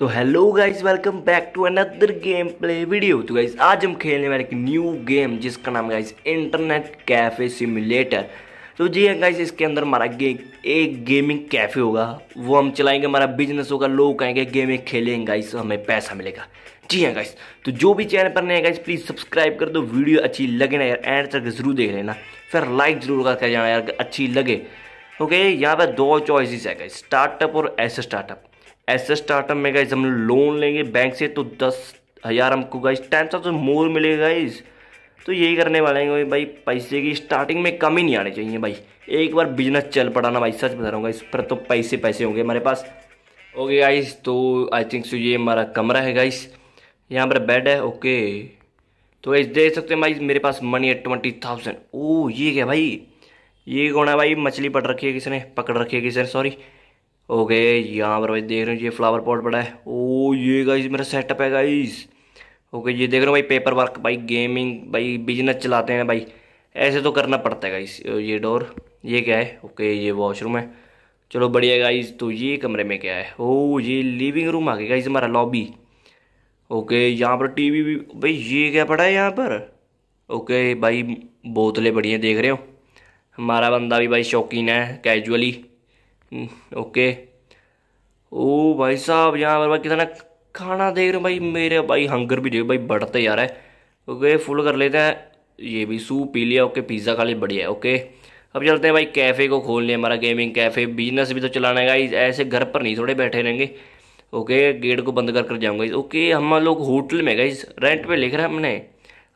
तो hello guys welcome back to another game play video तो guys आज हम खेलने वाले एक न्यू गेम जिसका नाम गाइज इंटरनेट कैफ़े सिमुलेटर तो जी हाँ गाइज इसके अंदर हमारा गे, एक गेमिंग कैफ़े होगा वो हम चलाएंगे हमारा बिजनेस होगा लोग कहेंगे गेमें खेलेंगे गाइज तो हमें पैसा मिलेगा जी हाँ गाइज तो जो भी चैनल पर है गाइज प्लीज़ सब्सक्राइब कर दो वीडियो अच्छी लगे ना यार एंड तक जरूर देख लेना फिर लाइक जरूर कर जाना यार अच्छी लगे ओके यहाँ पर दो चॉइसिस है गाइज स्टार्टअप और ऐसे स्टार्टअप ऐसे स्टार्टअप में गाइज हम लोन लेंगे बैंक से तो दस हज़ार हमको गाइज टाइम से तो मोर मिलेगा गाइज तो यही करने वाले हैं भाई पैसे की स्टार्टिंग में कमी नहीं आनी चाहिए भाई एक बार बिजनेस चल पड़ा ना भाई सच बता रहा हूँ इस पर तो पैसे पैसे होंगे हमारे पास ओके गाइस तो आई थिंक सो ये हमारा कमरा है गाइस यहाँ पर बेड है ओके तो गाइस देख सकते हैं भाई मेरे पास मनी है ट्वेंटी थाउजेंड ओ ये क्या भाई ये कौन है भाई मछली पकड़ रखी है किसी ने पकड़ रखी है किसी ने सॉरी ओके यहाँ पर भाई देख रहे हो ये फ्लावर पॉट पड़ा है ओ ये गाइज मेरा सेटअप है गाइज ओके ये देख रहे हो भाई पेपर वर्क भाई गेमिंग भाई बिजनेस चलाते हैं भाई ऐसे तो करना पड़ता है गाइस ये डोर ये क्या है ओके ये वॉशरूम है चलो बढ़िया गाइज़ तो ये कमरे में क्या है ओ ये लिविंग रूम आ गया गाइज हमारा लॉबी ओके यहाँ पर टी भी भाई ये क्या पड़ा है यहाँ पर ओके भाई बोतलें बढ़िया देख रहे हो हमारा बंदा भी भाई शौकीन है कैजुअली ओके ओ भाई साहब यहाँ पर भाई कितना खाना देख रहे हो भाई मेरे भाई हंगर भी देखो भाई बढ़ते जा रहा है ओके फुल कर लेते हैं ये भी सूप पी लिया ओके पिज़्ज़ा खा लिया बढ़िया ओके अब चलते हैं भाई कैफ़े को खोल लिया हमारा गेमिंग कैफ़े बिजनेस भी तो चलाना है ऐसे घर पर नहीं थोड़े बैठे रहेंगे ओके गेट को बंद कर कर जाऊँगा ओके हम लोग होटल में गाइज रेंट पर लिख रहे हैं हमने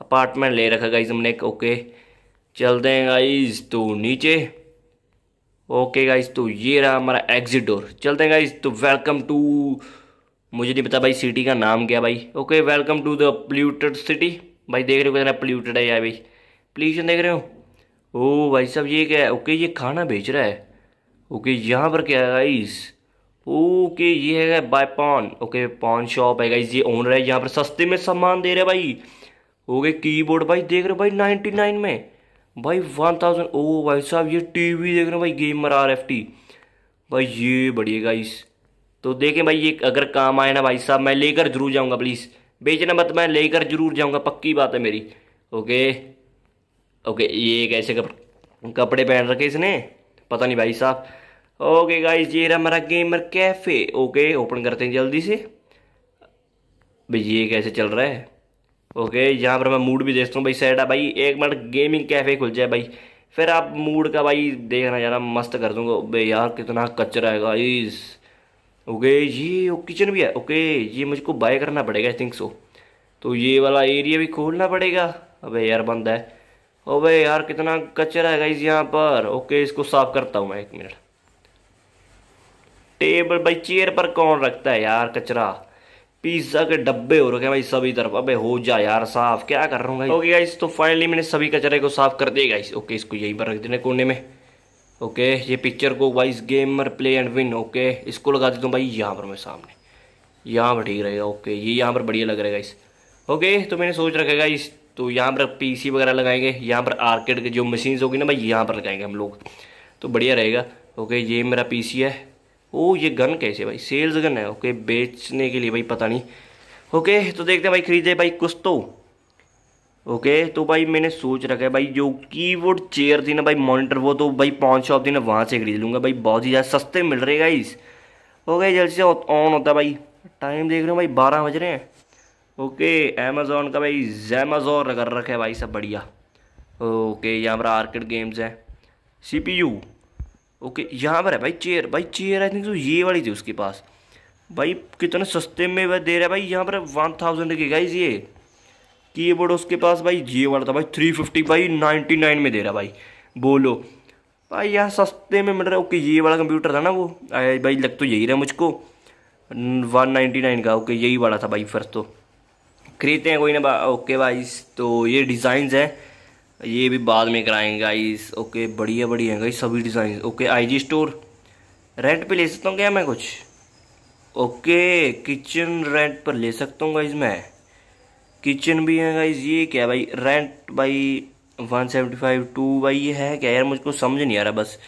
अपार्टमेंट ले रखा गाइज हमने ओके चलते हैं गाइज तो नीचे ओके गाइज तो ये रहा हमारा एग्जिट डोर चलते हैं गाइज तो वेलकम टू मुझे नहीं पता भाई सिटी का नाम क्या भाई okay welcome to the polluted city भाई देख रहे हो कितना पोल्यूटेड है यार भाई पोल्यूशन देख रहे हो ओ oh, भाई साहब ये क्या है ओके ये खाना बेच रहा है ओके यहाँ पर क्या है गाइस ओके ये है by pawn okay pawn shop है गाइस ये ओनर है यहाँ पर सस्ते में सामान दे रहे भाई ओके कीबोर्ड भाई देख रहे हो भाई नाइन्टी नाइन में भाई वन थाउजेंड ओ भाई साहब ये टीवी देख रहे हो भाई गेमर आर एफ टी भाई ये बढ़िया गाइस तो देखें भाई ये अगर काम आए ना भाई साहब मैं लेकर जरूर जाऊँगा प्लीज़ बेचना मत मैं लेकर जरूर जाऊँगा पक्की बात है मेरी ओके ओके ये कैसे कपड़े कपड़े पहन रखे इसने पता नहीं भाई साहब ओके गाइस ये रहा मेरा गेमर कैफ़े ओके ओपन करते हैं जल्दी से भाई ये कैसे चल रहा है ओके यहाँ पर मैं मूड भी देखता हूँ भाई सैड है भाई एक मिनट गेमिंग कैफ़े खुल जाए भाई फिर आप मूड का भाई देखना यार मस्त कर दूंगा बे यार कितना कचरा है गाइस ओके ये किचन भी है ओके ये मुझको बाय करना पड़ेगा आई थिंक सो तो ये वाला एरिया भी खोलना पड़ेगा अबे यार बंद है अबे यार कितना कचरा है गाइस यहाँ पर ओके इसको साफ करता हूँ मैं एक मिनट टेबल भाई चेयर पर कौन रखता है यार कचरा पिज्ज़ा के डब्बे हो रखे हैं भाई सभी तरफ अबे हो जा यार साफ क्या कर रहा हूँ भाई ओके गाइस तो फाइनली मैंने सभी कचरे को साफ कर दिया गाइस ओके इसको यहीं पर रख देने कोने में ओके ये पिक्चर को wise gamer play and win okay इसको लगा देता हूँ भाई यहाँ पर मैं सामने यहाँ पर ठीक रहेगा ओके ये यहाँ पर बढ़िया लग रहा है गाइस ओके तो मैंने सोच रखा गाइस तो यहाँ पर पीसी वगैरह लगाएंगे यहाँ पर आर्केड की जो मशीन होगी ना भाई यहाँ पर लगाएंगे हम लोग तो बढ़िया रहेगा ओके ये मेरा पीसी है ओ ये गन कैसे भाई सेल्स गन है ओके बेचने के लिए भाई पता नहीं ओके तो देखते हैं भाई खरीदे भाई कुछ तो ओके तो भाई मैंने सोच रखा है भाई जो कीबोर्ड चेयर थी ना भाई मॉनिटर वो तो भाई पाँच शॉप थी ना वहाँ से खरीद लूँगा भाई बहुत ही ज़्यादा सस्ते मिल रहे इस ओके जल्दी से ऑन होता है भाई टाइम देख रहे हो भाई बारह बज रहे हैं ओके अमेजोन का भाई जैमाजोन कर रखा है भाई सब बढ़िया ओके यहाँ पर आर्किड गेम्स है सी पी यू ओके यहाँ पर है भाई चेयर भाई चेयर आई थिंक जो ये वाली थी उसके पास भाई कितने सस्ते में वह दे रहा है भाई यहाँ पर वन थाउजेंड के गाइज ये की बोर्ड उसके पास भाई ये वाला था भाई थ्री फिफ्टी भाई नाइन्टी नाइन में दे रहा भाई बोलो भाई यहाँ सस्ते में मिल रहा है ओके ये वाला कंप्यूटर था ना वो आया भाई लग तो यही रहा मुझको वन नाइन्टी नाइन का ओके यही वाला था भाई फर्स्ट तो खरीदते हैं कोई ना ओके भाई तो ये डिज़ाइन हैं ये भी बाद में कराएंगे गाइस ओके बढ़िया बढ़िया है गाइस सभी design okay IG store rent पे ले सकता हूँ क्या मैं कुछ ओके किचन रेंट पर ले सकता हूँ गाइस मैं किचन भी है गाइस ये क्या भाई रेंट भाई वन सेवेंटी फाइव टू भाई ये है क्या यार मुझको समझ नहीं आ रहा बस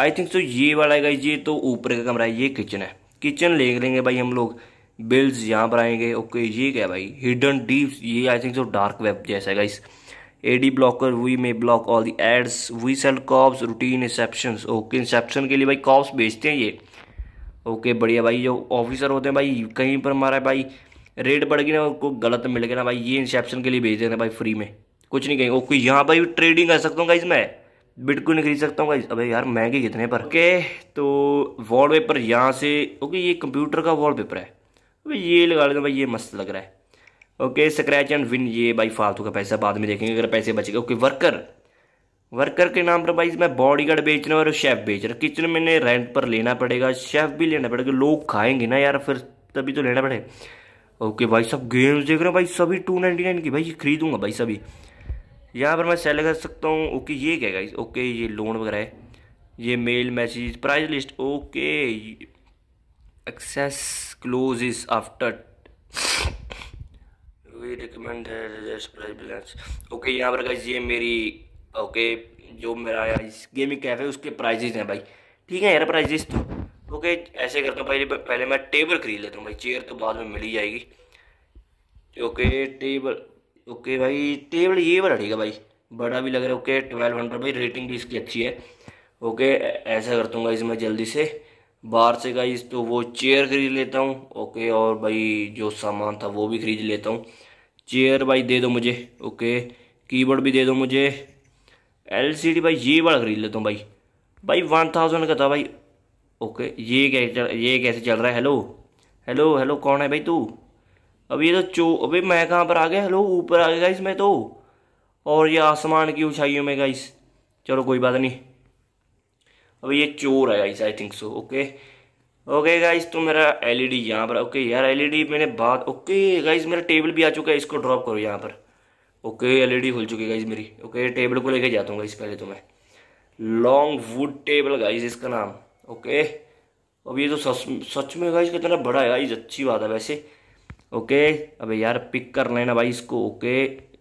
आई थिंक सो ये वाला है गाइस ये तो ऊपर का कमरा है ये किचन है किचन ले लेंगे भाई हम लोग बिल्स यहाँ पर आएंगे ओके ये क्या भाई हिडन डीप ये I think so dark web जैसा है guys ad blocker we may block all the ads we sell cops routine inception okay inception के लिए भाई कॉप्स बेचते हैं ये ओके बढ़िया भाई जो ऑफिसर होते हैं भाई कहीं पर हमारा भाई रेट बढ़ गई ना उनको गलत मिल गया ना भाई ये इंसेप्शन के लिए भेज देना भाई फ्री में कुछ नहीं कहेंगे ओके यहाँ भाई ट्रेडिंग कर सकता हूँ गाइज मैं बिटकॉइन खरीद सकता हूँ अबे यार महंगे कितने पर ओके तो वॉलपेपर यहाँ से ओके ये कंप्यूटर का वॉलपेपर है अबे ये लगा लेते भाई ये मस्त लग रहा है ओके स्क्रैच एंड विन ये भाई फालतू का पैसा बाद में देखेंगे अगर पैसे बचेंगे ओके वर्कर वर्कर के नाम पर भाई मैं बॉडी गार्ड बेच रहा हूँ और शेफ़ बेच रहा किचन में मैंने रेंट पर लेना पड़ेगा शेफ़ भी लेना पड़ेगा लोग खाएंगे ना यार फिर तभी तो लेना पड़ेगा ओके भाई सब गेम्स देख रहे हो भाई सभी टू नाइन्टी नाइन की भाई खरीदूंगा भाई सभी यहाँ पर मैं सेल कर सकता हूँ ओके ये क्या गाइस ओके ये लोन वगैरह है ये mail message price list okay access close after we recommend price balance okay यहाँ पर ये मेरी ओके जो मेरा इस गेमिंग कैफ़े उसके प्राइजेज हैं भाई ठीक है यार प्राइजेज तो ओके ऐसे करता हूँ पहले पहले मैं टेबल खरीद लेता हूँ भाई चेयर तो बाद में मिल ही जाएगी ओके टेबल ओके भाई टेबल ये बड़ा ठीक है भाई बड़ा भी लग रहा है ओके ट्वेल्व हंड्रेड भाई रेटिंग भी इसकी अच्छी है ओके ऐसा कर दूँगा इसमें जल्दी से बाहर से गाइज तो वो चेयर खरीद लेता हूँ ओके और भाई जो सामान था वो भी खरीद लेता हूँ चेयर भाई दे दो मुझे ओके कीबोर्ड भी दे दो मुझे एलसीडी भाई ये वाला खरीद लेता हूँ भाई भाई वन थाउजेंड का था भाई ओके ये कैसे ये कैसे चल रहा है हेलो हेलो हेलो कौन है भाई तू अब ये तो चो अबे मैं कहाँ पर आ गया हेलो ऊपर आ गया इस मैं तो और ये आसमान की ऊंचाइयों में गाइस चलो कोई बात नहीं अब ये चोर है guys I think so okay okay guys तो मेरा एलईडी ई e यहाँ पर ओके यार एलईडी e मैंने बात ओके गाइज मेरा टेबल भी आ चुका है इसको ड्रॉप करो यहाँ पर ओके एलईडी e खुल चुकी है गाइज मेरी ओके टेबल को लेके जाता हूँ गाइज पहले तो मैं लॉन्ग वुड टेबल गाइज इसका नाम ओके अब ये तो सच सच में गाइज कितना बड़ा है गाइज अच्छी बात है वैसे ओके अब यार पिक कर लेना भाई इसको ओके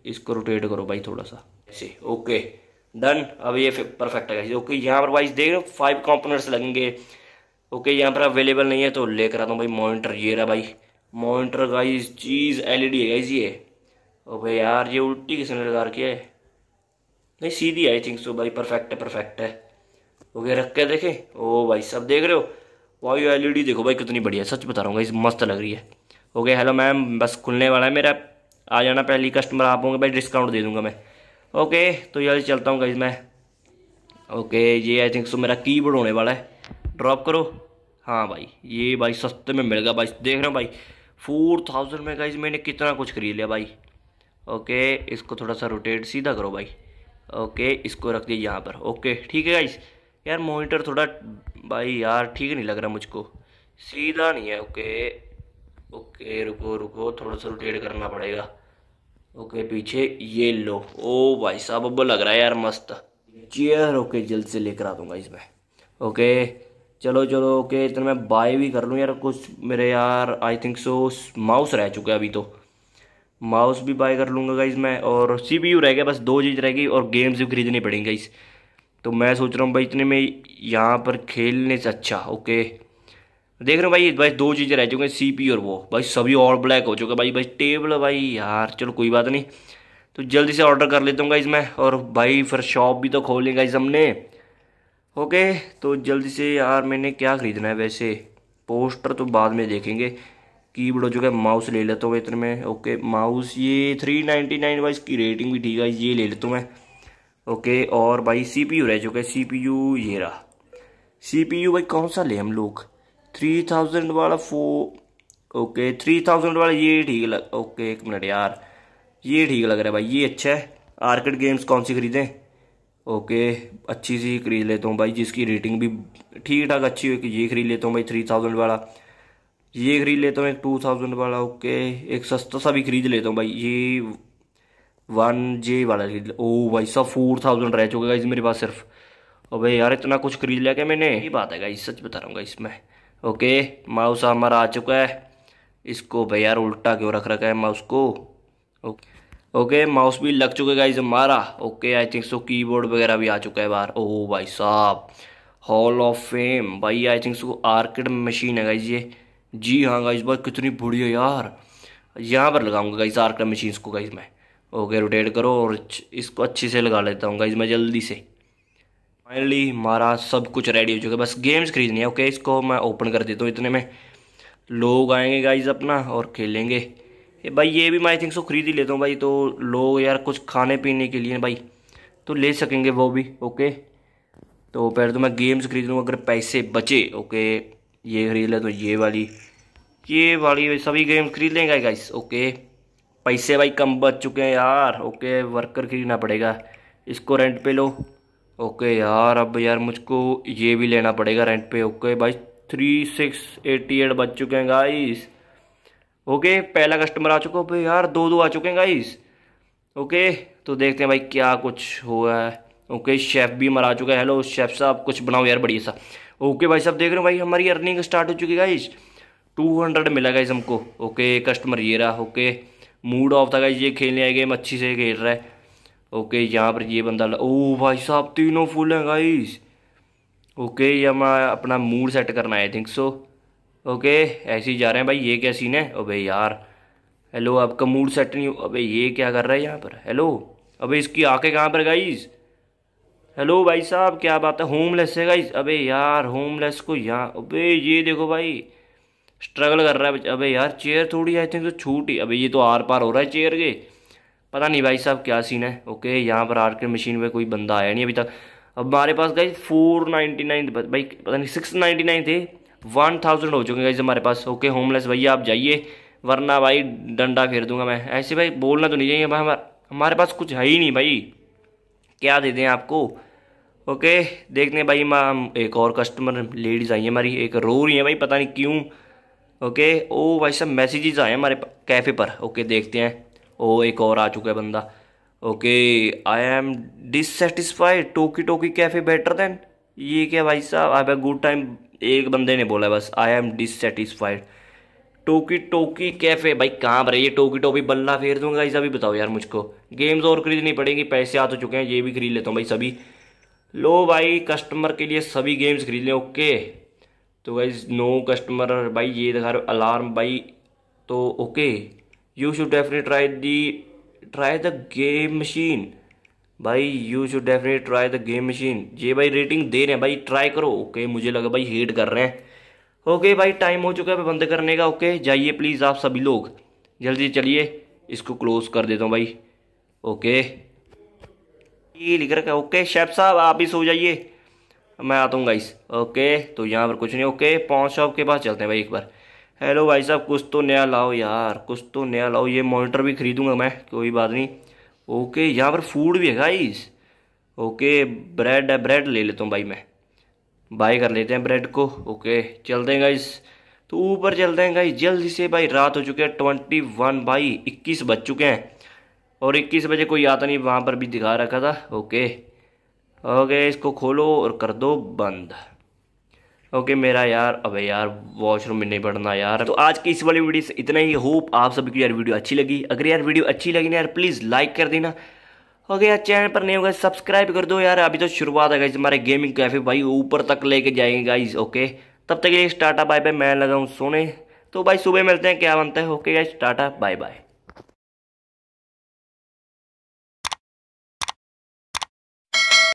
इसको रोटेट करो भाई थोड़ा सा ऐसे ओके डन अब ये परफेक्ट है गाइज ओके यहाँ पर भाई देख रहे हो फाइव कंपोनेंट्स लगेंगे ओके यहाँ पर अवेलेबल नहीं है तो लेकर आता हूँ भाई मॉनिटर ये रहा भाई मॉनिटर गाइस चीज़ एलईडी है गाइस ये ओके यार ये उल्टी किसने लगा रखी है नहीं सीधी आई थिंक सो भाई परफेक्ट है परफेक्ट है ओके रख के देखें ओ भाई सब देख रहे हो वाई डी देखो भाई कितनी बढ़िया सच बता रहा हूँ गाइस मस्त लग रही है ओके हेलो मैम बस खुलने वाला है मेरा आ जाना पहली कस्टमर आप होंगे भाई डिस्काउंट दे दूँगा मैं ओके तो यार चलता हूँ गाइज मैं ओके ये आई थिंक सो मेरा कीबोर्ड होने वाला है ड्रॉप करो हाँ भाई ये भाई सस्ते में मिल गया भाई देख रहे हो भाई फोर थाउजेंड में गाइज मैंने कितना कुछ खरीद लिया भाई ओके इसको थोड़ा सा रोटेट सीधा करो भाई ओके इसको रख दिया यहाँ पर ओके ठीक है गाइज यार मोनीटर थोड़ा भाई यार ठीक नहीं लग रहा मुझको सीधा नहीं है ओके ओके रुको रुको थोड़ा सा रोटेट करना पड़ेगा ओके पीछे ये लो ओ भाई साहब अब लग रहा है यार मस्त चेयर ओके जल्द से लेकर आ दूँगा इसमें ओके चलो चलो ओके इतना मैं बाय भी कर लूँ यार कुछ मेरे यार आई थिंक सो माउस रह चुका है अभी तो माउस भी बाय कर लूँगा गाइज मैं और सी पी यू रह गया बस दो चीज़ रह गई और गेम्स भी खरीदनी पड़ेंगे गाइज तो मैं सोच रहा हूँ भाई इतने में यहाँ पर खेलने से अच्छा ओके देख रहे हो भाई भाई दो चीज़ें रह चुकी हैं सी पी और वो भाई सभी और ब्लैक हो चुका भाई भाई टेबल भाई यार चलो कोई बात नहीं तो जल्दी से ऑर्डर कर लेता हूँ गाइज मैं और भाई फिर शॉप भी तो खोलेंगे गाइज हमने ओके तो जल्दी से यार मैंने क्या ख़रीदना है वैसे पोस्टर तो बाद में देखेंगे कीबोर्ड हो चुका है माउस ले लेता हूँ इतने में ओके माउस ये थ्री नाइन्टी नाइन वाइज की रेटिंग भी ठीक है ये ले लेता हूँ मैं ओके और भाई सी पी यू रह चुका है सी पी यू ये रहा सी पी यू भाई कौन सा ले हम लोग थ्री थाउजेंड वाला फो ओके थ्री थाउजेंड वाला ये ठीक लग ओके एक मिनट यार ये ठीक लग रहा है भाई ये अच्छा है आर्केड गेम्स कौन सी खरीदें ओके अच्छी सी खरीद लेता हूँ भाई जिसकी रेटिंग भी ठीक ठाक अच्छी हो ये खरीद लेता हूँ भाई थ्री थाउजेंड वाला ये खरीद लेता हूँ एक टू थाउजेंड वाला ओके एक सस्ता सा भी खरीद लेता हूँ भाई ये वन जे वाला खरीद ओ भाई साहब फोर थाउजेंड रह चुका गाइज मेरे पास सिर्फ और भाई यार इतना कुछ खरीद लिया क्या मैंने ये बात है इस सच बता रहा हूँ गाई इसमें ओके माउस हमारा आ चुका है इसको भाई यार उल्टा क्यों रख रखा है माउस को ओके ओके माउस भी लग चुके गाइज हमारा okay I think so keyboard वगैरह भी आ चुका है बाहर ओह oh भाई साहब हॉल ऑफ फेम भाई I think so arcade machine है गाइज ये जी हाँ गाइज भाई कितनी बुढ़ी है यार यहाँ पर लगाऊंगा गाइज आर्किड मशीन को गाइज मैं ओके रोटेट करो और इसको अच्छे से लगा लेता हूँ गाइज मैं जल्दी से फाइनली हमारा सब कुछ रेडी हो चुका है बस गेम्स खरीदनी है ओके इसको मैं ओपन कर देता हूँ इतने में लोग आएंगे गाइज अपना और खेलेंगे भाई ये भी मैं आई थिंक सो खरीद ही लेता हूँ भाई तो लोग यार कुछ खाने पीने के लिए भाई तो ले सकेंगे वो भी ओके तो पहले तो मैं गेम्स खरीद लूँ अगर पैसे बचे ओके ये खरीद लें तो ये वाली ये वाली सभी गेम खरीद लेंगे गाइस ओके पैसे भाई कम बच चुके हैं यार ओके वर्कर खरीदना पड़ेगा इसको रेंट पे लो ओके यार अब यार मुझको ये भी लेना पड़ेगा रेंट पे ओके भाई थ्री सिक्स एटी एट बच चुके हैं गाइस ओके पहला कस्टमर आ चुका भाई यार दो दो आ चुके हैं गाइस ओके तो देखते हैं भाई क्या कुछ हुआ है ओके शेफ़ भी हमारा आ चुका है हेलो शेफ़ साहब कुछ बनाओ यार बढ़िया सा ओके भाई साहब देख रहे हो भाई हमारी अर्निंग स्टार्ट हो चुकी है गाइस टू हंड्रेड मिला गाइज हमको ओके कस्टमर ये रहा ओके मूड ऑफ था गाइज ये खेलने आए गेम अच्छी से खेल रहा है ओके यहाँ पर ये बंदा ओ भाई साहब तीनों फूल हैं गाइस ओके ये हमारा अपना मूड सेट करना आई थिंक सो ओके ऐसे ही जा रहे हैं भाई ये क्या सीन है अबे यार हेलो आपका मूड सेट नहीं अबे ये क्या कर रहा है यहाँ पर हेलो अबे इसकी आंखें कहाँ पर गाइस हेलो भाई साहब क्या बात है होमलेस है गाइस अबे यार होमलेस को यहाँ अबे ये देखो भाई स्ट्रगल कर रहा है अबे यार चेयर थोड़ी आई थिंक तो छूट ही अबे ये तो आर पार हो रहा है चेयर के पता नहीं भाई साहब क्या सीन है ओके यहाँ पर आर के मशीन पर कोई बंदा आया नहीं अभी तक अब हमारे पास गई फोर नाइन्टी नाइन भाई पता नहीं सिक्स नाइन्टी नाइन थे वन थाउजेंड हो चुके हैं गाइज हमारे पास ओके होमलेस भैया आप जाइए वरना भाई डंडा फेर दूंगा मैं ऐसे भाई बोलना तो नहीं चाहिए भाई हमारे पास कुछ है ही नहीं भाई क्या दे दें आपको ओके देखते हैं भाई माँ एक और कस्टमर लेडीज़ आई है हमारी एक रो रही है भाई पता नहीं क्यों ओके ओ भाई साहब मैसेजेस आए हैं हमारे कैफ़े पर ओके देखते हैं ओ एक और आ चुका है बंदा okay I am dissatisfied Toki Toki cafe better than ये क्या भाई साहब I have a good time एक बंदे ने बोला बस I am dissatisfied Toki Toki cafe भाई कहाँ पर है ये टोकी टोपी बल्ला फेर दूंगा ऐसा भी बताओ यार मुझको गेम्स और खरीदनी पड़ेगी पैसे आ तो चुके हैं ये भी खरीद लेता हूँ भाई सभी लो भाई कस्टमर के लिए सभी गेम्स खरीद लें ओके तो भाई नो कस्टमर भाई ये दिखा रहे अलार्म भाई तो okay you should definite try the try the game machine भाई you should definite try the game machine ये भाई रेटिंग दे रहे हैं भाई ट्राई करो ओके मुझे लगा भाई हेट कर रहे हैं ओके भाई टाइम हो चुका है बंद करने का ओके जाइए प्लीज़ आप सभी लोग जल्दी चलिए इसको क्लोज कर देता हूँ भाई ओके ये लिख रखा है ओके शेफ साहब आप ही सो जाइए मैं आता हूँ गाइस ओके तो यहाँ पर कुछ नहीं ओके पाँच शॉप के पास चलते हैं भाई एक बार हेलो भाई साहब कुछ तो नया लाओ यार कुछ तो नया लाओ ये मोनिटर भी खरीदूंगा मैं कोई बात नहीं ओके यहाँ पर फूड भी है गाइस ओके ब्रेड है ब्रेड ले लेता हूँ भाई मैं बाय कर लेते हैं ब्रेड को ओके चलते हैं गाइस तो ऊपर चलते हैं गाइस जल्दी से भाई रात हो चुकी है ट्वेंटी वन बाई इक्कीस बज चुके हैं और इक्कीस बजे कोई आता नहीं वहाँ पर भी दिखा रखा था ओके ओके इसको खोलो और कर दो बंद ओके okay, मेरा यार अबे यार वॉशरूम में नहीं बढ़ना यार तो आज की इस वाली वीडियो से इतना ही होप आप सभी की यार वीडियो अच्छी लगी अगर यार वीडियो अच्छी लगी ना यार प्लीज़ लाइक कर देना ओके okay, यार चैनल पर नहीं होगा सब्सक्राइब कर दो यार अभी तो शुरुआत है गई हमारे गेमिंग कैफे भाई ऊपर तक लेके जाएंगे गाइज ओके तब तक ये स्टार्टअप बाय बाय मैं लगाऊँ सोने तो भाई सुबह मिलते हैं क्या बनता है okay guys tata bye bye